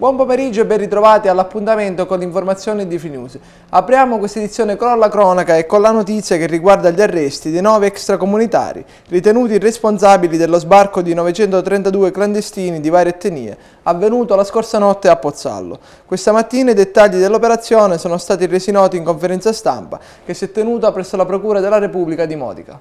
Buon pomeriggio e ben ritrovati all'appuntamento con l'informazione di Finews. Apriamo questa edizione con la cronaca e con la notizia che riguarda gli arresti dei nove extracomunitari ritenuti responsabili dello sbarco di 932 clandestini di varie etnie avvenuto la scorsa notte a Pozzallo. Questa mattina i dettagli dell'operazione sono stati resi noti in conferenza stampa che si è tenuta presso la Procura della Repubblica di Modica.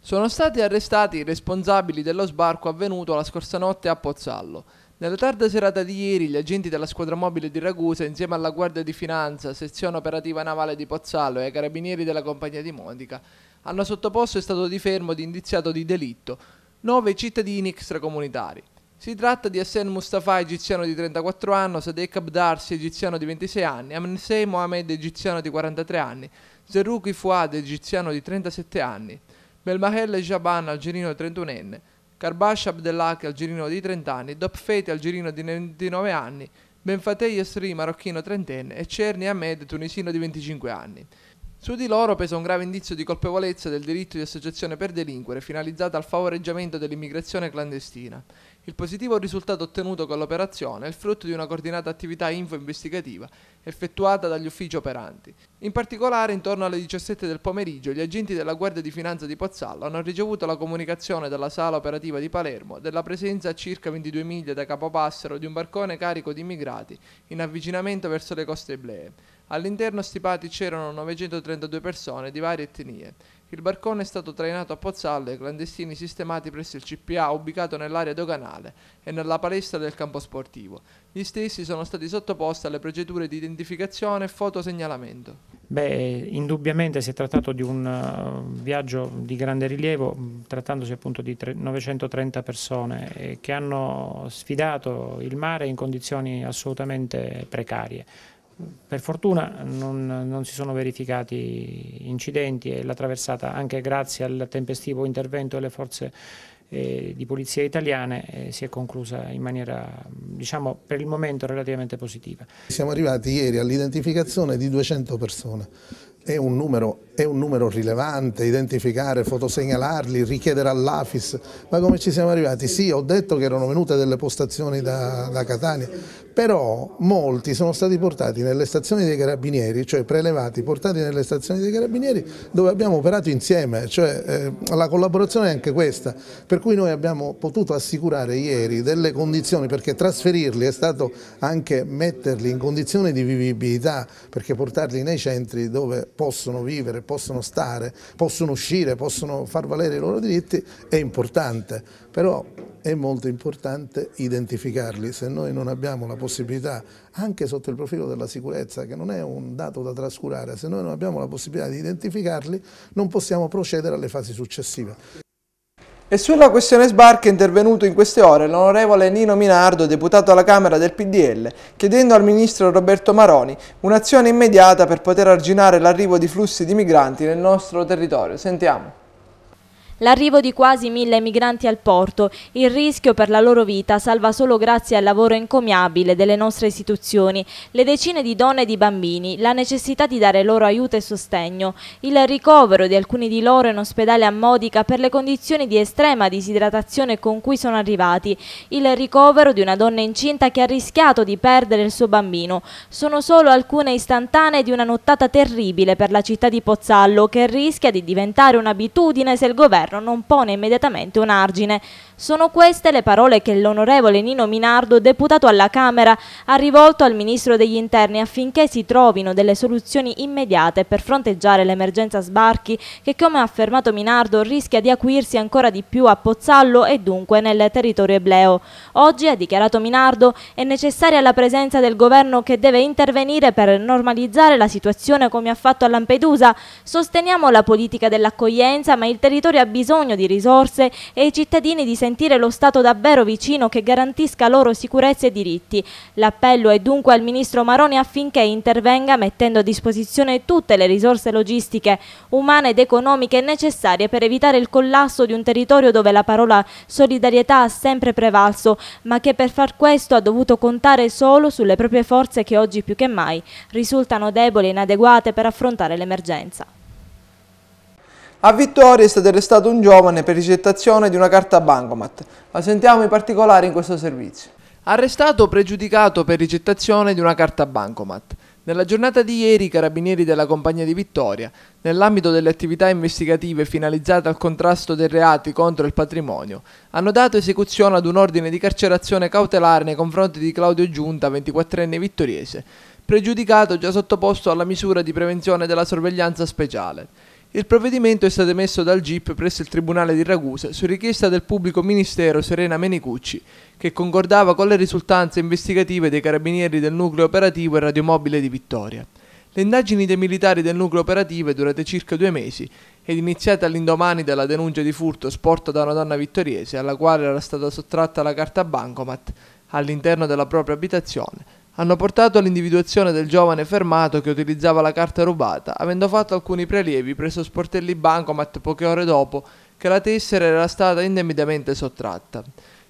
Sono stati arrestati i responsabili dello sbarco avvenuto la scorsa notte a Pozzallo. Nella tarda serata di ieri gli agenti della squadra mobile di Ragusa insieme alla Guardia di Finanza, sezione operativa navale di Pozzallo e ai carabinieri della compagnia di Modica hanno sottoposto in stato di fermo di indiziato di delitto nove cittadini extracomunitari. Si tratta di Hassan Mustafa, egiziano di 34 anni, Sadek Abdarsi, egiziano di 26 anni, Amnesei Mohamed, egiziano di 43 anni, Zeruki Fuad, egiziano di 37 anni, Belmahel Jaban, algerino di 31enne, Karbash Abdellah algerino di 30 anni, Dopfeti algerino di 29 anni, Benfatei Esri marocchino trentenne e Cerni Ahmed tunisino di 25 anni. Su di loro pesa un grave indizio di colpevolezza del diritto di associazione per delinquere finalizzata al favoreggiamento dell'immigrazione clandestina. Il positivo risultato ottenuto con l'operazione è il frutto di una coordinata attività info-investigativa effettuata dagli uffici operanti. In particolare, intorno alle 17 del pomeriggio, gli agenti della Guardia di Finanza di Pozzallo hanno ricevuto la comunicazione dalla sala operativa di Palermo della presenza a circa 22 miglia da Capopassero di un barcone carico di immigrati in avvicinamento verso le coste eblee. All'interno stipati c'erano 932 persone di varie etnie. Il barcone è stato trainato a Pozzallo e clandestini sistemati presso il CPA ubicato nell'area doganale e nella palestra del campo sportivo. Gli stessi sono stati sottoposti alle procedure di identificazione e fotosegnalamento. Beh, indubbiamente si è trattato di un eh, viaggio di grande rilievo, mm, trattandosi appunto di 930 persone eh, che hanno sfidato il mare in condizioni assolutamente precarie per fortuna non, non, si sono verificati incidenti e la traversata anche grazie al tempestivo intervento delle forze eh, di polizia italiane eh, si è conclusa in maniera diciamo per il momento relativamente positiva. Siamo arrivati ieri all'identificazione di 200 persone, è un numero è un numero rilevante, identificare, fotosegnalarli, richiedere all'AFIS, ma come ci siamo arrivati? Sì, ho detto che erano venute delle postazioni da, da Catania, però molti sono stati portati nelle stazioni dei carabinieri, cioè prelevati, portati nelle stazioni dei carabinieri dove abbiamo operato insieme, cioè eh, la collaborazione è anche questa, per cui noi abbiamo potuto assicurare ieri delle condizioni, perché trasferirli è stato anche metterli in condizioni di vivibilità, perché portarli nei centri dove possono vivere, possono stare, possono uscire, possono far valere i loro diritti, è importante, però è molto importante identificarli. Se noi non abbiamo la possibilità, anche sotto il profilo della sicurezza, che non è un dato da trascurare, se noi non abbiamo la possibilità di identificarli, non possiamo procedere alle fasi successive. E sulla questione sbarca è intervenuto in queste ore l'onorevole Nino Minardo, deputato alla Camera del PDL, chiedendo al ministro Roberto Maroni un'azione immediata per poter arginare l'arrivo di flussi di migranti nel nostro territorio. Sentiamo. L'arrivo di quasi mille migranti al porto, il rischio per la loro vita salva solo grazie al lavoro encomiabile delle nostre istituzioni, le decine di donne e di bambini, la necessità di dare loro aiuto e sostegno, il ricovero di alcuni di loro in ospedale a Modica per le condizioni di estrema disidratazione con cui sono arrivati, il ricovero di una donna incinta che ha rischiato di perdere il suo bambino. Sono solo alcune istantanee di una nottata terribile per la città di Pozzallo che rischia di diventare un'abitudine se il governo governo non pone immediatamente un argine sono queste le parole che l'onorevole Nino Minardo, deputato alla Camera, ha rivolto al Ministro degli Interni affinché si trovino delle soluzioni immediate per fronteggiare l'emergenza sbarchi che, come ha affermato Minardo, rischia di acuirsi ancora di più a Pozzallo e dunque nel territorio ebleo. Oggi, ha dichiarato Minardo, è necessaria la presenza del governo che deve intervenire per normalizzare la situazione come ha fatto a Lampedusa. Sosteniamo la politica dell'accoglienza, ma il territorio ha bisogno di risorse e i cittadini di San sentire lo Stato davvero vicino che garantisca loro sicurezza e diritti. L'appello è dunque al Ministro Maroni affinché intervenga mettendo a disposizione tutte le risorse logistiche, umane ed economiche necessarie per evitare il collasso di un territorio dove la parola solidarietà ha sempre prevalso, ma che per far questo ha dovuto contare solo sulle proprie forze che oggi più che mai risultano deboli e inadeguate per affrontare l'emergenza. A Vittoria è stato arrestato un giovane per ricettazione di una carta bancomat. Ma sentiamo i particolari in questo servizio. Arrestato pregiudicato per ricettazione di una carta bancomat. Nella giornata di ieri i carabinieri della compagnia di Vittoria, nell'ambito delle attività investigative finalizzate al contrasto dei reati contro il patrimonio, hanno dato esecuzione ad un ordine di carcerazione cautelare nei confronti di Claudio Giunta, 24enne vittoriese, pregiudicato già sottoposto alla misura di prevenzione della sorveglianza speciale. Il provvedimento è stato emesso dal GIP presso il Tribunale di Ragusa su richiesta del pubblico ministero Serena Menicucci, che concordava con le risultanze investigative dei carabinieri del nucleo operativo e radiomobile di Vittoria. Le indagini dei militari del nucleo operativo, durate circa due mesi, ed iniziate all'indomani della denuncia di furto sporta da una donna vittoriese alla quale era stata sottratta la carta bancomat all'interno della propria abitazione, hanno portato all'individuazione del giovane fermato che utilizzava la carta rubata, avendo fatto alcuni prelievi presso sportelli bancomat poche ore dopo che la tessera era stata indebitamente sottratta.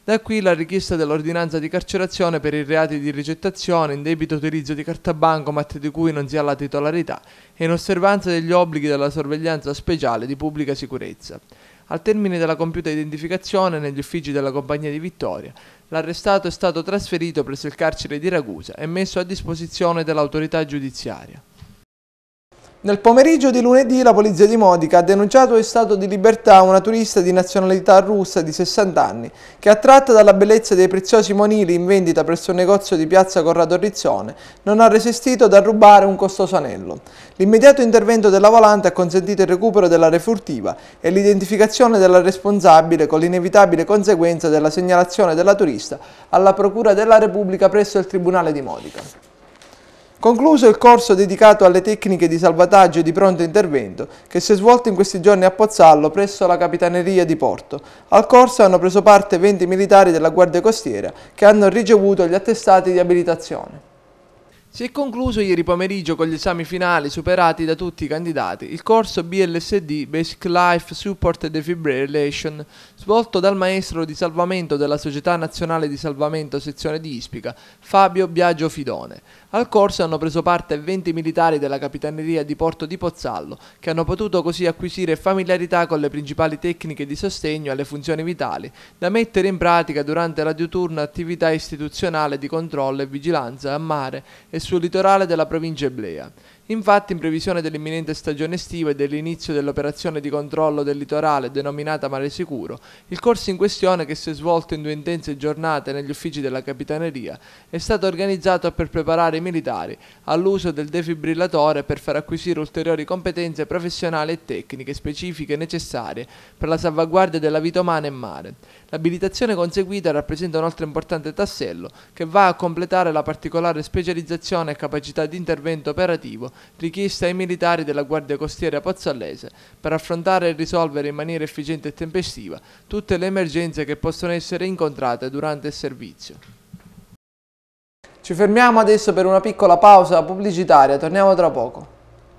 Da qui la richiesta dell'ordinanza di carcerazione per i reati di ricettazione, indebito utilizzo di carta bancomat di cui non si ha la titolarità e in osservanza degli obblighi della sorveglianza speciale di pubblica sicurezza. Al termine della compiuta identificazione negli uffici della compagnia di Vittoria, l'arrestato è stato trasferito presso il carcere di Ragusa e messo a disposizione dell'autorità giudiziaria. Nel pomeriggio di lunedì la polizia di Modica ha denunciato in stato di libertà una turista di nazionalità russa di 60 anni che attratta dalla bellezza dei preziosi monili in vendita presso un negozio di piazza Corrado Rizzone non ha resistito ad rubare un costoso anello. L'immediato intervento della volante ha consentito il recupero della refurtiva e l'identificazione della responsabile con l'inevitabile conseguenza della segnalazione della turista alla Procura della Repubblica presso il Tribunale di Modica. Concluso il corso dedicato alle tecniche di salvataggio e di pronto intervento che si è svolto in questi giorni a Pozzallo presso la Capitaneria di Porto. Al corso hanno preso parte 20 militari della Guardia Costiera che hanno ricevuto gli attestati di abilitazione. Si è concluso ieri pomeriggio con gli esami finali superati da tutti i candidati il corso BLSD Basic Life Support Defibrillation svolto dal maestro di salvamento della Società Nazionale di Salvamento Sezione di Ispica, Fabio Biagio Fidone. Al corso hanno preso parte 20 militari della Capitaneria di Porto di Pozzallo che hanno potuto così acquisire familiarità con le principali tecniche di sostegno alle funzioni vitali da mettere in pratica durante la diuturna attività istituzionale di controllo e vigilanza a mare e sul litorale della provincia Eblea Infatti, in previsione dell'imminente stagione estiva e dell'inizio dell'operazione di controllo del litorale denominata Mare Sicuro, il corso in questione, che si è svolto in due intense giornate negli uffici della Capitaneria, è stato organizzato per preparare i militari all'uso del defibrillatore per far acquisire ulteriori competenze professionali e tecniche specifiche necessarie per la salvaguardia della vita umana in mare. L'abilitazione conseguita rappresenta un altro importante tassello che va a completare la particolare specializzazione e capacità di intervento operativo richiesta ai militari della Guardia Costiera Pozzallese per affrontare e risolvere in maniera efficiente e tempestiva tutte le emergenze che possono essere incontrate durante il servizio. Ci fermiamo adesso per una piccola pausa pubblicitaria, torniamo tra poco.